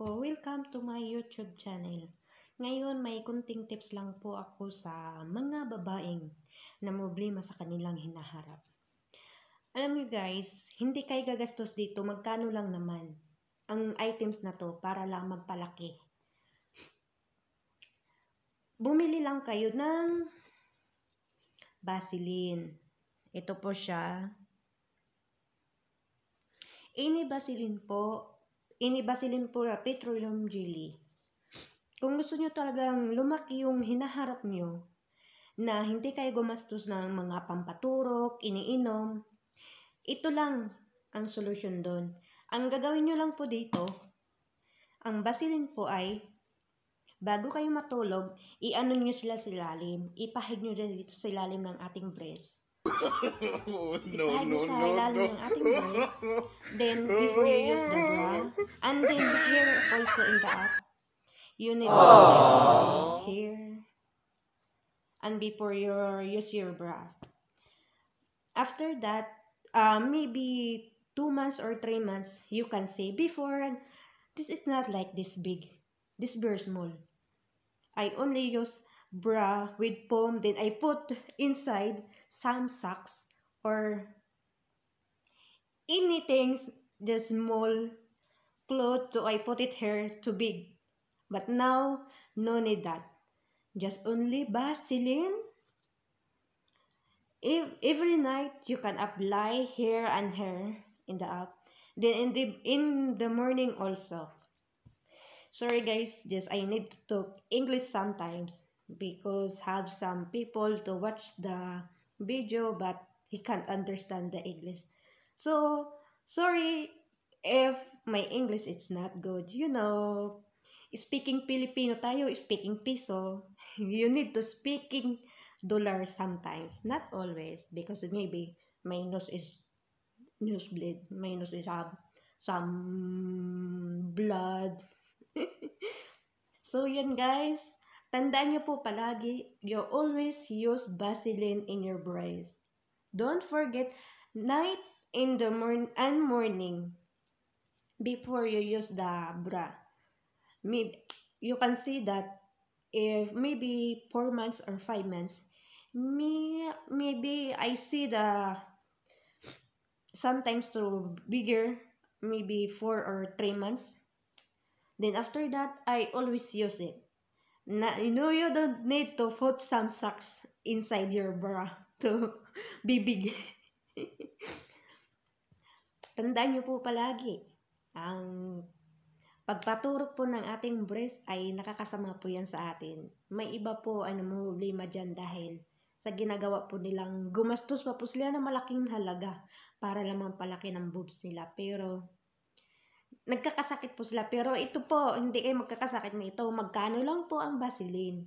ko. Welcome to my YouTube channel. Ngayon may kunting tips lang po ako sa mga babaeng na problema sa kanilang hinaharap. Alam niyo guys, hindi kayo gagastos dito, magkano lang naman ang items na to para lang magpalaki. Bumili lang kayo ng Vaseline. Ito po siya. Ini Vaseline po Inibasilinpura Petroleum Jelly. Kung gusto nyo talagang lumaki yung hinaharap nyo, na hindi kayo gumastos ng mga pampaturok, iniinom, ito lang ang solusyon doon. Ang gagawin nyo lang po dito, ang basilin po ay, bago kayo matulog, iano nyo sila sa ilalim, ipahid nyo dito sa ilalim ng ating breast. no, no, no, no. Then, before you use the glove, and then here also in the app, you need to ah. here. And before you use your bra. After that, uh, maybe two months or three months, you can say before, this is not like this big. This very small. I only use bra with pom, Then I put inside some socks or anything, just small cloth. So I put it here too big. But now, no need that. Just only Vaseline. If, every night, you can apply here and here in the app. Then in the, in the morning also. Sorry guys, just I need to talk English sometimes. because have some people to watch the video but he can't understand the English. So, sorry if my English it's not good. You know, speaking Filipino tayo, speaking piso, you need to speaking dollar sometimes. Not always because maybe my nose is nosebleed, my nose is have some blood. so, yan guys. Tandaan niyo po palagi, you always use Vaseline in your brace. Don't forget night in the morning and morning before you use the bra. Maybe, you can see that if maybe 4 months or 5 months, me, maybe I see the sometimes to bigger, maybe 4 or 3 months. Then after that, I always use it. na, you know, you don't need to put some socks inside your bra to be big. Tandaan niyo po palagi, ang pagpaturok po ng ating breast ay nakakasama po yan sa atin. May iba po ang ano, problema dyan dahil sa ginagawa po nilang gumastos pa po sila ng malaking halaga para lamang palaki ng boobs nila. Pero nagkakasakit po sila. Pero ito po, hindi kayo magkakasakit nito. Magkano lang po ang basilin?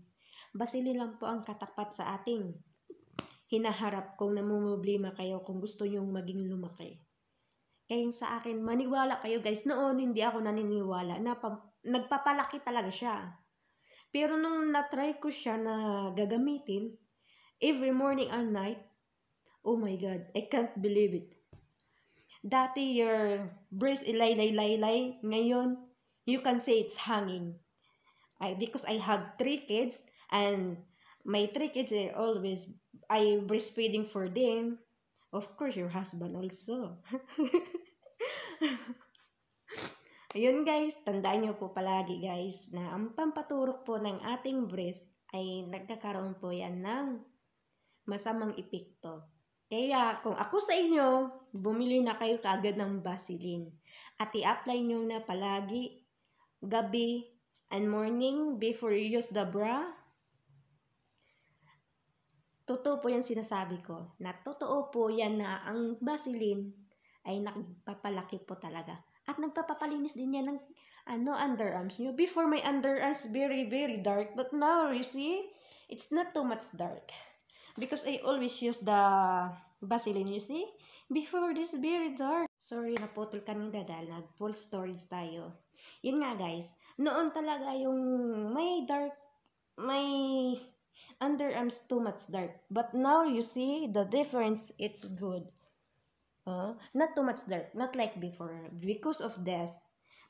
Basilin lang po ang katapat sa ating hinaharap kong namumblema kayo kung gusto nyong maging lumaki. Kaya sa akin, maniwala kayo guys. Noon, hindi ako naniniwala. Napa, nagpapalaki talaga siya. Pero nung natry ko siya na gagamitin, every morning and night, oh my God, I can't believe it Dati your breast ilay-lay-lay-lay, ngayon you can say it's hanging. I, because I have three kids and my three kids are always, I breastfeeding for them. Of course, your husband also. Ayun guys, tandaan niyo po palagi guys na ang pampaturok po ng ating breast ay nagkakaroon po yan ng masamang epekto. Kaya kung ako sa inyo, bumili na kayo kagad ng Vaseline at i-apply nyo na palagi gabi and morning before you use the bra. Totoo po yung sinasabi ko. Na totoo po yan na ang Vaseline ay nagpapalaki po talaga. At nagpapapalinis din yan ng ano, underarms nyo. Before, my underarms very, very dark. But now, you see, it's not too much dark because I always use the Vaseline, you see? Before this very dark. Sorry, naputol kanina dadal. nag full storage tayo. Yun nga guys, noon talaga yung may dark, may underarms too much dark. But now you see the difference, it's good. Uh, not too much dark, not like before. Because of this,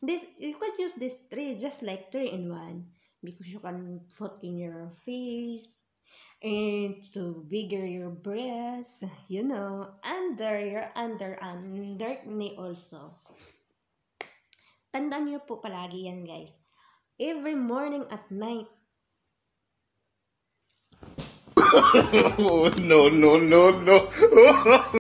this you can use this three just like three in one. Because you can put in your face, and to bigger your breasts, you know, under your under under knee also. Tandaan niyo po palagi yan guys. Every morning at night. Oh, no, no, no, no.